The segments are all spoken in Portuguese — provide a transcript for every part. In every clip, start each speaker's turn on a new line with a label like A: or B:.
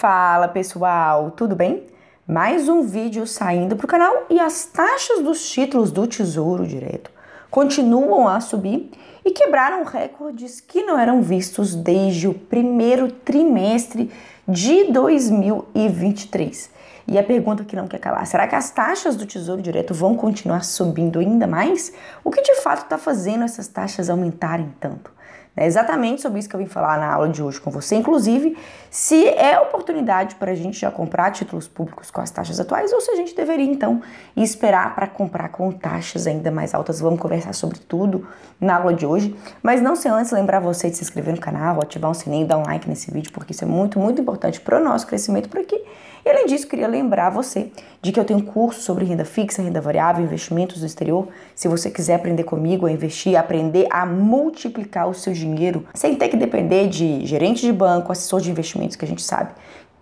A: Fala pessoal, tudo bem? Mais um vídeo saindo para o canal e as taxas dos títulos do Tesouro Direto continuam a subir e quebraram recordes que não eram vistos desde o primeiro trimestre de 2023. E a pergunta que não quer calar: será que as taxas do Tesouro Direto vão continuar subindo ainda mais? O que de fato está fazendo essas taxas aumentarem tanto? É exatamente sobre isso que eu vim falar na aula de hoje com você. Inclusive, se é oportunidade para a gente já comprar títulos públicos com as taxas atuais ou se a gente deveria então esperar para comprar com taxas ainda mais altas. Vamos conversar sobre tudo na aula de hoje. Mas não sem antes lembrar você de se inscrever no canal, ativar o sininho, dar um like nesse vídeo, porque isso é muito, muito importante para o nosso crescimento por aqui. E além disso, queria lembrar você de que eu tenho um curso sobre renda fixa, renda variável, investimentos no exterior. Se você quiser aprender comigo a investir, aprender a multiplicar os seus dinheiro sem ter que depender de gerente de banco, assessor de investimentos, que a gente sabe,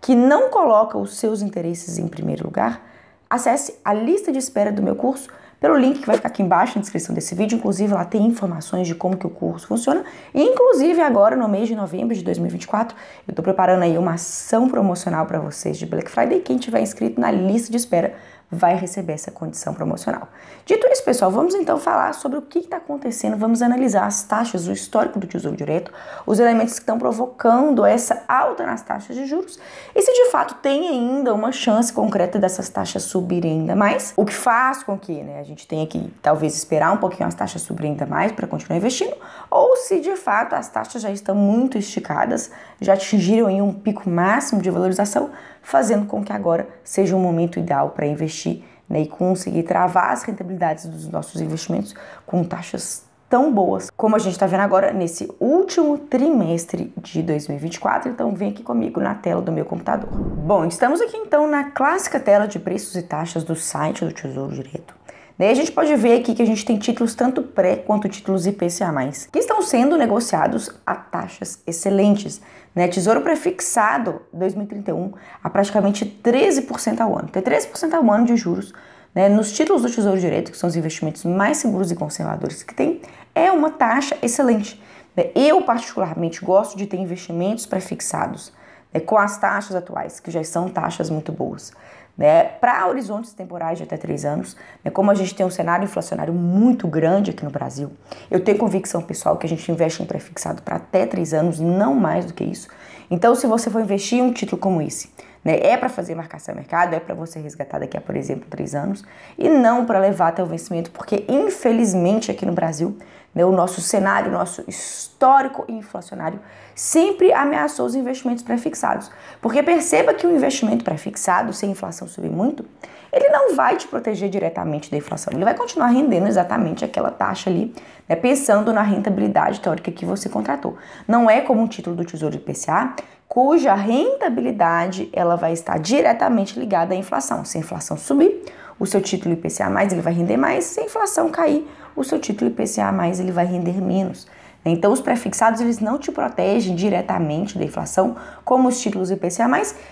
A: que não coloca os seus interesses em primeiro lugar, acesse a lista de espera do meu curso pelo link que vai ficar aqui embaixo na descrição desse vídeo. Inclusive, lá tem informações de como que o curso funciona. E, inclusive, agora, no mês de novembro de 2024, eu estou preparando aí uma ação promocional para vocês de Black Friday. Quem tiver inscrito na lista de espera vai receber essa condição promocional. Dito isso, pessoal, vamos então falar sobre o que está acontecendo, vamos analisar as taxas, o histórico do Tesouro Direto, os elementos que estão provocando essa alta nas taxas de juros e se de fato tem ainda uma chance concreta dessas taxas subirem ainda mais, o que faz com que né, a gente tenha que talvez esperar um pouquinho as taxas subirem ainda mais para continuar investindo, ou se de fato as taxas já estão muito esticadas, já atingiram em um pico máximo de valorização, fazendo com que agora seja um momento ideal para investir né, e conseguir travar as rentabilidades dos nossos investimentos com taxas tão boas como a gente está vendo agora nesse último trimestre de 2024. Então vem aqui comigo na tela do meu computador. Bom, estamos aqui então na clássica tela de preços e taxas do site do Tesouro Direto. Daí a gente pode ver aqui que a gente tem títulos tanto pré quanto títulos IPCA+, que estão sendo negociados a taxas excelentes. Né? Tesouro prefixado 2031 a praticamente 13% ao ano. Tem 13% ao ano de juros né? nos títulos do Tesouro Direito, que são os investimentos mais seguros e conservadores que tem, é uma taxa excelente. Né? Eu, particularmente, gosto de ter investimentos prefixados né? com as taxas atuais, que já são taxas muito boas né, para horizontes temporais de até três anos. Né, como a gente tem um cenário inflacionário muito grande aqui no Brasil, eu tenho convicção pessoal que a gente investe em prefixado para até três anos, não mais do que isso. Então, se você for investir em um título como esse, né, é para fazer marcação mercado, é para você resgatar daqui a, por exemplo, três anos, e não para levar até o vencimento, porque infelizmente aqui no Brasil né? O nosso cenário, nosso histórico inflacionário sempre ameaçou os investimentos pré-fixados, Porque perceba que o investimento pré-fixado, se a inflação subir muito, ele não vai te proteger diretamente da inflação. Ele vai continuar rendendo exatamente aquela taxa ali, né, pensando na rentabilidade teórica que você contratou. Não é como um título do Tesouro IPCA, cuja rentabilidade ela vai estar diretamente ligada à inflação. Se a inflação subir, o seu título IPCA+, ele vai render mais, se a inflação cair, o seu título IPCA+, ele vai render menos. Então, os prefixados eles não te protegem diretamente da inflação, como os títulos IPCA+,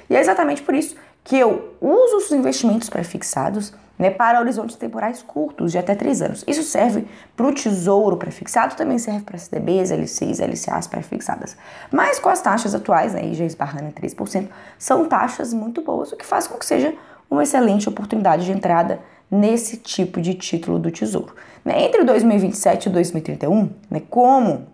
A: e é exatamente por isso que eu uso os investimentos prefixados né, para horizontes temporais curtos, de até 3 anos. Isso serve para o Tesouro prefixado, também serve para CDBs, LCIs, LCAs prefixadas. Mas com as taxas atuais, né, IG esbarrando em 3%, são taxas muito boas, o que faz com que seja uma excelente oportunidade de entrada nesse tipo de título do Tesouro. Né? Entre 2027 e 2031, né, como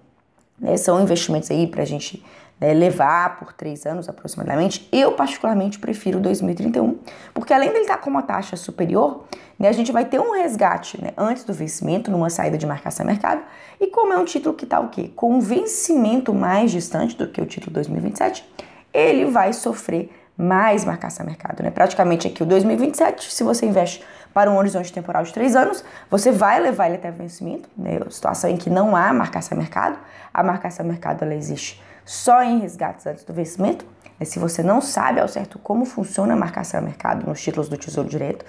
A: né, são investimentos aí para a gente né, levar por três anos aproximadamente, eu particularmente prefiro 2031, porque além dele estar tá com uma taxa superior, né, a gente vai ter um resgate né, antes do vencimento, numa saída de marcação a mercado, e como é um título que está o quê? Com um vencimento mais distante do que o título 2027, ele vai sofrer mais marcação a mercado. Né? Praticamente aqui o 2027, se você investe para um horizonte temporal de três anos, você vai levar ele até vencimento, né? situação em que não há marcação a mercado. A marcação a mercado ela existe só em resgates antes do vencimento. Né? Se você não sabe ao certo como funciona a marcação a mercado nos títulos do Tesouro Direto,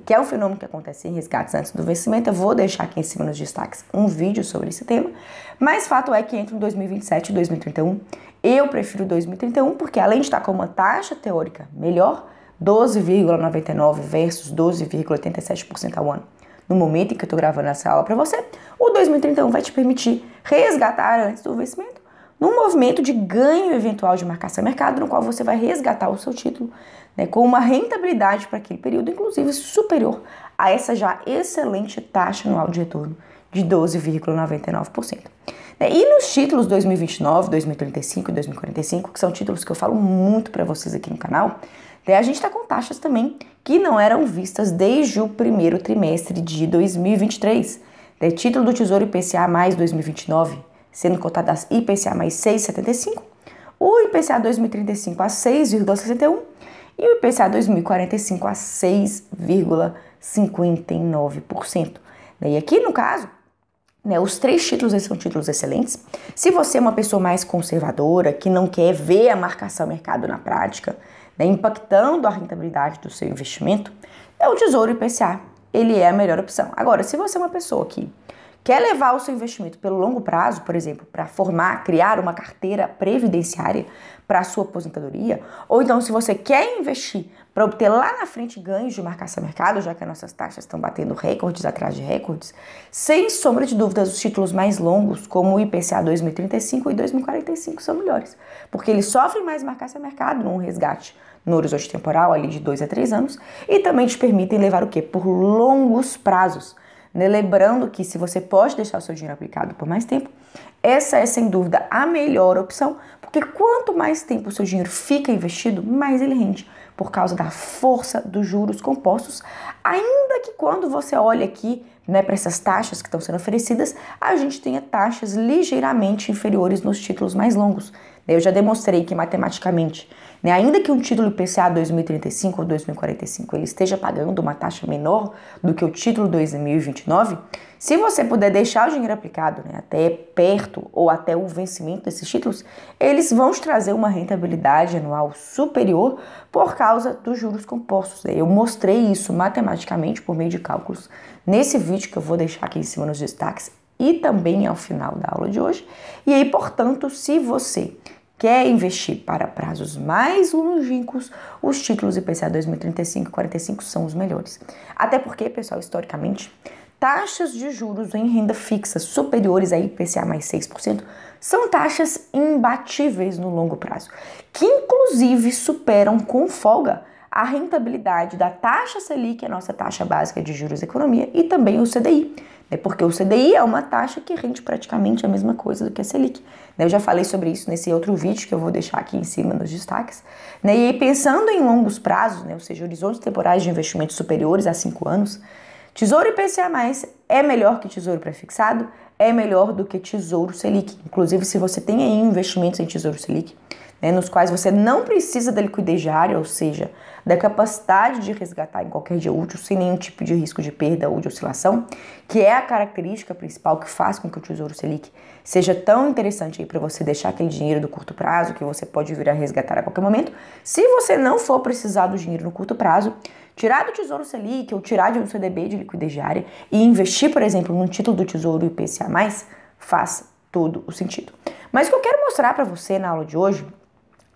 A: que é o fenômeno que acontece em resgates antes do vencimento. Eu vou deixar aqui em cima nos destaques um vídeo sobre esse tema, mas fato é que entre 2027 e 2031, eu prefiro 2031 porque além de estar com uma taxa teórica melhor, 12,99 versus 12,87% ao ano. No momento em que eu estou gravando essa aula para você, o 2031 vai te permitir resgatar antes do vencimento num movimento de ganho eventual de marcação de mercado, no qual você vai resgatar o seu título né, com uma rentabilidade para aquele período, inclusive superior a essa já excelente taxa anual de retorno de 12,99%. Né, e nos títulos 2029, 2035 e 2045, que são títulos que eu falo muito para vocês aqui no canal, né, a gente está com taxas também que não eram vistas desde o primeiro trimestre de 2023. Né, título do Tesouro IPCA mais 2029, sendo cotadas IPCA mais 6,75, o IPCA 2035 a 6,61 e o IPCA 2045 a 6,59%. E aqui, no caso, né, os três títulos são títulos excelentes. Se você é uma pessoa mais conservadora, que não quer ver a marcação mercado na prática, né, impactando a rentabilidade do seu investimento, é o Tesouro IPCA. Ele é a melhor opção. Agora, se você é uma pessoa que quer levar o seu investimento pelo longo prazo, por exemplo, para formar, criar uma carteira previdenciária para a sua aposentadoria, ou então se você quer investir para obter lá na frente ganhos de marcação mercado, já que as nossas taxas estão batendo recordes atrás de recordes, sem sombra de dúvidas, os títulos mais longos, como o IPCA 2035 e 2045, são melhores, porque eles sofrem mais marcação mercado num resgate no horizonte temporal ali de 2 a 3 anos e também te permitem levar o quê? Por longos prazos né? Lembrando que se você pode deixar o seu dinheiro aplicado por mais tempo, essa é sem dúvida a melhor opção, porque quanto mais tempo o seu dinheiro fica investido, mais ele rende, por causa da força dos juros compostos, ainda que quando você olha aqui né, para essas taxas que estão sendo oferecidas, a gente tenha taxas ligeiramente inferiores nos títulos mais longos. Eu já demonstrei que matematicamente né? Ainda que um título IPCA 2035 ou 2045 ele esteja pagando uma taxa menor do que o título 2029, se você puder deixar o dinheiro aplicado né, até perto ou até o vencimento desses títulos, eles vão te trazer uma rentabilidade anual superior por causa dos juros compostos. Eu mostrei isso matematicamente por meio de cálculos nesse vídeo que eu vou deixar aqui em cima nos destaques e também ao final da aula de hoje. E aí, portanto, se você quer investir para prazos mais longínquos, os títulos IPCA 2035 e 45 são os melhores. Até porque, pessoal, historicamente, taxas de juros em renda fixa superiores a IPCA mais 6% são taxas imbatíveis no longo prazo, que inclusive superam com folga a rentabilidade da taxa Selic, a nossa taxa básica de juros da economia, e também o CDI, né? Porque o CDI é uma taxa que rende praticamente a mesma coisa do que a Selic. Né? Eu já falei sobre isso nesse outro vídeo que eu vou deixar aqui em cima nos destaques. Né? E pensando em longos prazos, né? ou seja, horizontes temporais de investimentos superiores a 5 anos, Tesouro IPCA+, é melhor que Tesouro Prefixado, é melhor do que Tesouro Selic. Inclusive, se você tem aí investimentos em Tesouro Selic, né, nos quais você não precisa da liquidez diária, ou seja, da capacidade de resgatar em qualquer dia útil, sem nenhum tipo de risco de perda ou de oscilação, que é a característica principal que faz com que o Tesouro Selic seja tão interessante para você deixar aquele dinheiro do curto prazo, que você pode vir a resgatar a qualquer momento, se você não for precisar do dinheiro no curto prazo, tirar do Tesouro Selic ou tirar de um CDB de liquidez diária e investir, por exemplo, num título do Tesouro IPCA+, faz todo o sentido. Mas o que eu quero mostrar para você na aula de hoje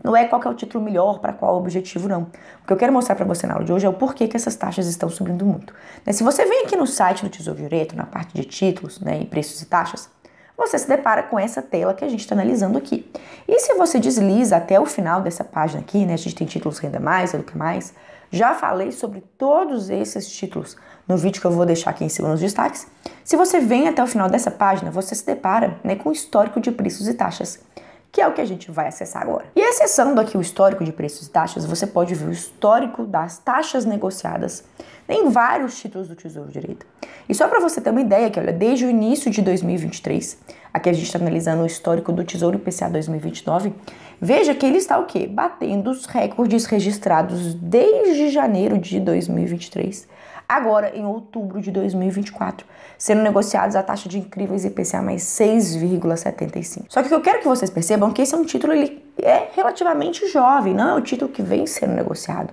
A: não é qual é o título melhor para qual objetivo, não. O que eu quero mostrar para você na aula de hoje é o porquê que essas taxas estão subindo muito. Né? Se você vem aqui no site do Tesouro Direto, na parte de títulos né, e preços e taxas, você se depara com essa tela que a gente está analisando aqui. E se você desliza até o final dessa página aqui, né, a gente tem títulos Renda Mais, Educa Mais, já falei sobre todos esses títulos no vídeo que eu vou deixar aqui em cima nos destaques. Se você vem até o final dessa página, você se depara né, com o histórico de preços e taxas que é o que a gente vai acessar agora. E acessando aqui o histórico de preços e taxas, você pode ver o histórico das taxas negociadas tem vários títulos do Tesouro Direito. E só para você ter uma ideia, que olha, desde o início de 2023, aqui a gente está analisando o histórico do Tesouro IPCA 2029, veja que ele está o quê? Batendo os recordes registrados desde janeiro de 2023, agora em outubro de 2024, sendo negociados a taxa de incríveis IPCA mais 6,75. Só que o que eu quero que vocês percebam é que esse é um título ele é relativamente jovem, não é o título que vem sendo negociado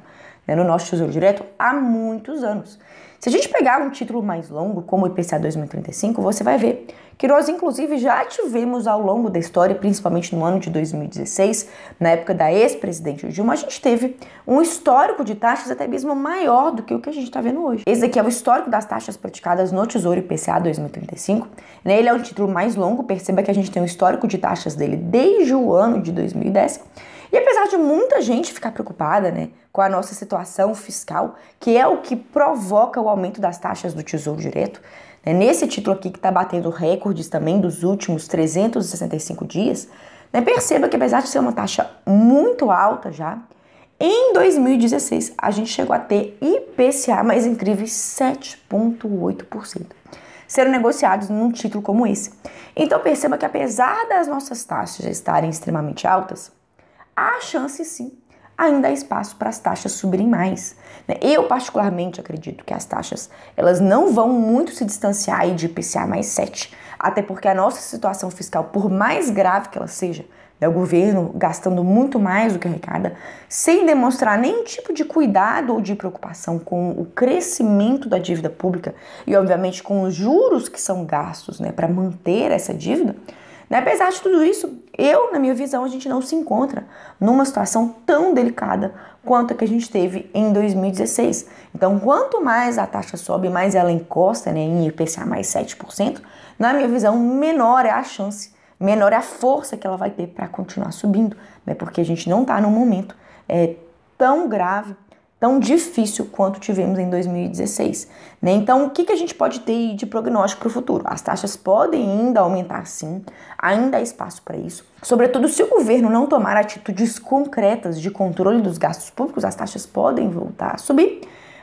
A: né, no nosso Tesouro Direto há muitos anos. Se a gente pegar um título mais longo, como o IPCA 2035, você vai ver que nós, inclusive, já tivemos ao longo da história, principalmente no ano de 2016, na época da ex-presidente Dilma, a gente teve um histórico de taxas até mesmo maior do que o que a gente está vendo hoje. Esse aqui é o histórico das taxas praticadas no Tesouro IPCA 2035. Ele é um título mais longo, perceba que a gente tem um histórico de taxas dele desde o ano de 2010. E apesar de muita gente ficar preocupada né, com a nossa situação fiscal, que é o que provoca o aumento das taxas do Tesouro Direto, né, nesse título aqui que está batendo recordes também dos últimos 365 dias, né, perceba que apesar de ser uma taxa muito alta já, em 2016 a gente chegou a ter IPCA mais incrível 7,8% serão negociados num título como esse. Então perceba que apesar das nossas taxas estarem extremamente altas, há chance sim, ainda há espaço para as taxas subirem mais. Né? Eu particularmente acredito que as taxas elas não vão muito se distanciar de IPCA mais 7, até porque a nossa situação fiscal, por mais grave que ela seja, é o governo gastando muito mais do que arrecada, sem demonstrar nenhum tipo de cuidado ou de preocupação com o crescimento da dívida pública e, obviamente, com os juros que são gastos né, para manter essa dívida, né? Apesar de tudo isso, eu, na minha visão, a gente não se encontra numa situação tão delicada quanto a que a gente teve em 2016. Então, quanto mais a taxa sobe, mais ela encosta né, em IPCA mais 7%, na minha visão, menor é a chance, menor é a força que ela vai ter para continuar subindo, né, porque a gente não está num momento é, tão grave tão difícil quanto tivemos em 2016. Né? Então, o que, que a gente pode ter de prognóstico para o futuro? As taxas podem ainda aumentar, sim, ainda há espaço para isso. Sobretudo se o governo não tomar atitudes concretas de controle dos gastos públicos, as taxas podem voltar a subir.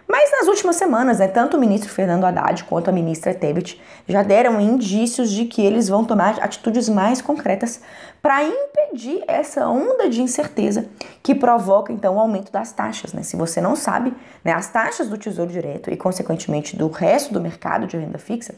A: Mas nas últimas semanas, né, tanto o ministro Fernando Haddad quanto a ministra Tebet já deram indícios de que eles vão tomar atitudes mais concretas para impedir essa onda de incerteza que provoca então o aumento das taxas. Né? Se você não sabe, né, as taxas do Tesouro Direto e, consequentemente, do resto do mercado de renda fixa,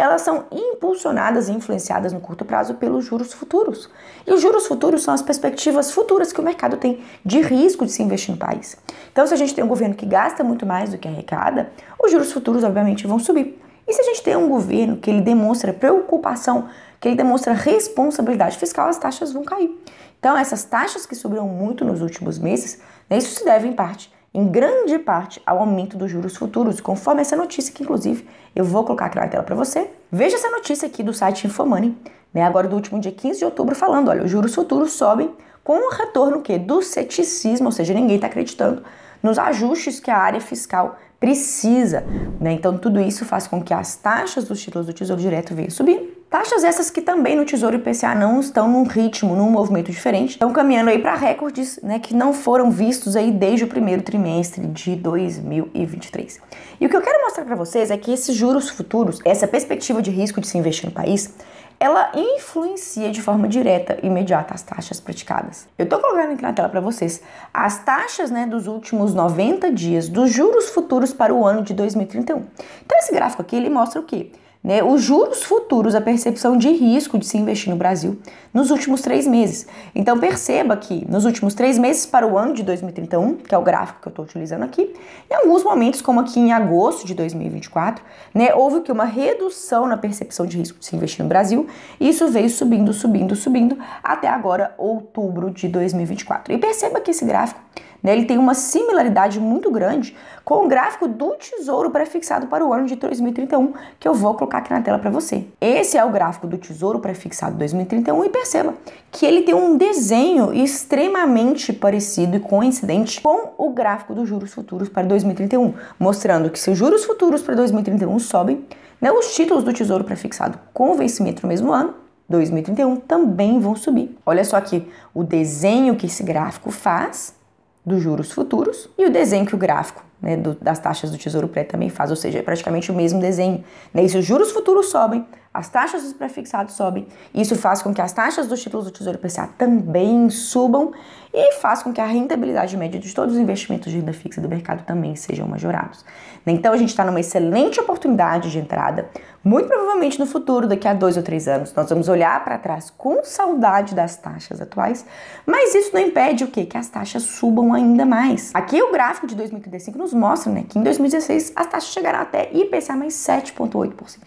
A: elas são impulsionadas e influenciadas no curto prazo pelos juros futuros. E os juros futuros são as perspectivas futuras que o mercado tem de risco de se investir no país. Então, se a gente tem um governo que gasta muito mais do que arrecada, os juros futuros, obviamente, vão subir. E se a gente tem um governo que ele demonstra preocupação, que ele demonstra responsabilidade fiscal, as taxas vão cair. Então, essas taxas que subiram muito nos últimos meses, né, isso se deve em parte em grande parte ao aumento dos juros futuros, conforme essa notícia que inclusive eu vou colocar aqui na tela para você. Veja essa notícia aqui do site Infomoney, né, agora do último dia 15 de outubro, falando, olha, os juros futuros sobem com um retorno que do ceticismo, ou seja, ninguém está acreditando nos ajustes que a área fiscal precisa. Né? Então, tudo isso faz com que as taxas dos títulos do Tesouro Direto venham subindo. Taxas essas que também no Tesouro IPCA não estão num ritmo, num movimento diferente, estão caminhando aí para recordes né, que não foram vistos aí desde o primeiro trimestre de 2023. E o que eu quero mostrar para vocês é que esses juros futuros, essa perspectiva de risco de se investir no país, ela influencia de forma direta e imediata as taxas praticadas. Eu estou colocando aqui na tela para vocês as taxas né, dos últimos 90 dias dos juros futuros para o ano de 2031. Então esse gráfico aqui ele mostra o que? Né, os juros futuros, a percepção de risco de se investir no Brasil nos últimos três meses. Então perceba que nos últimos três meses para o ano de 2031, que é o gráfico que eu estou utilizando aqui, em alguns momentos, como aqui em agosto de 2024, né, houve que uma redução na percepção de risco de se investir no Brasil. E isso veio subindo, subindo, subindo até agora outubro de 2024. E perceba que esse gráfico né? Ele tem uma similaridade muito grande com o gráfico do Tesouro prefixado para o ano de 2031, que eu vou colocar aqui na tela para você. Esse é o gráfico do Tesouro prefixado 2031 e perceba que ele tem um desenho extremamente parecido e coincidente com o gráfico dos juros futuros para 2031, mostrando que se os juros futuros para 2031 sobem, né, os títulos do Tesouro prefixado com o vencimento no mesmo ano 2031 também vão subir. Olha só aqui o desenho que esse gráfico faz dos juros futuros e o desenho que o gráfico né, do, das taxas do Tesouro Pré também faz, ou seja, é praticamente o mesmo desenho. Né? E se os juros futuros sobem, as taxas dos prefixados sobem, isso faz com que as taxas dos títulos do Tesouro IPCA também subam e faz com que a rentabilidade média de todos os investimentos de renda fixa do mercado também sejam majorados. Então a gente está numa excelente oportunidade de entrada. Muito provavelmente no futuro, daqui a dois ou três anos, nós vamos olhar para trás com saudade das taxas atuais, mas isso não impede o quê? Que as taxas subam ainda mais. Aqui o gráfico de 2035 nos mostra né, que em 2016 as taxas chegarão até IPCA mais 7,8%.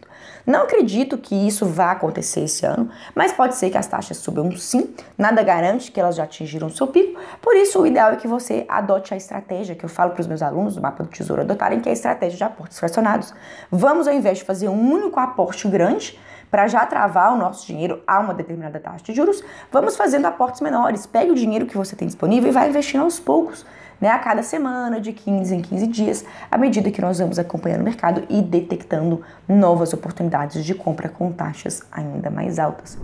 A: Não acredito que isso vá acontecer esse ano, mas pode ser que as taxas subam sim, nada garante que elas já atingiram seu pico, por isso o ideal é que você adote a estratégia que eu falo para os meus alunos do mapa do tesouro adotarem, que é a estratégia de aportes fracionados. Vamos ao invés de fazer um único aporte grande, para já travar o nosso dinheiro a uma determinada taxa de juros, vamos fazendo aportes menores. Pegue o dinheiro que você tem disponível e vai investindo aos poucos né, a cada semana, de 15 em 15 dias, à medida que nós vamos acompanhando o mercado e detectando novas oportunidades de compra com taxas ainda mais altas.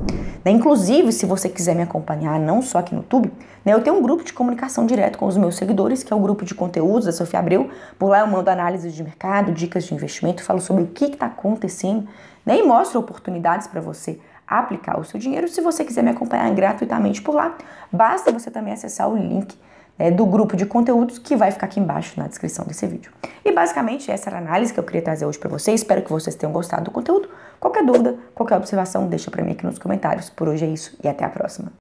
A: Né, inclusive, se você quiser me acompanhar não só aqui no YouTube, né, eu tenho um grupo de comunicação direto com os meus seguidores, que é o grupo de conteúdos da Sofia Abreu. Por lá eu mando análises de mercado, dicas de investimento, falo sobre o que está acontecendo né, e mostro oportunidades para você aplicar o seu dinheiro. Se você quiser me acompanhar gratuitamente por lá, basta você também acessar o link é, do grupo de conteúdos que vai ficar aqui embaixo na descrição desse vídeo. E basicamente essa era a análise que eu queria trazer hoje para vocês. Espero que vocês tenham gostado do conteúdo. Qualquer dúvida, qualquer observação, deixa para mim aqui nos comentários. Por hoje é isso e até a próxima.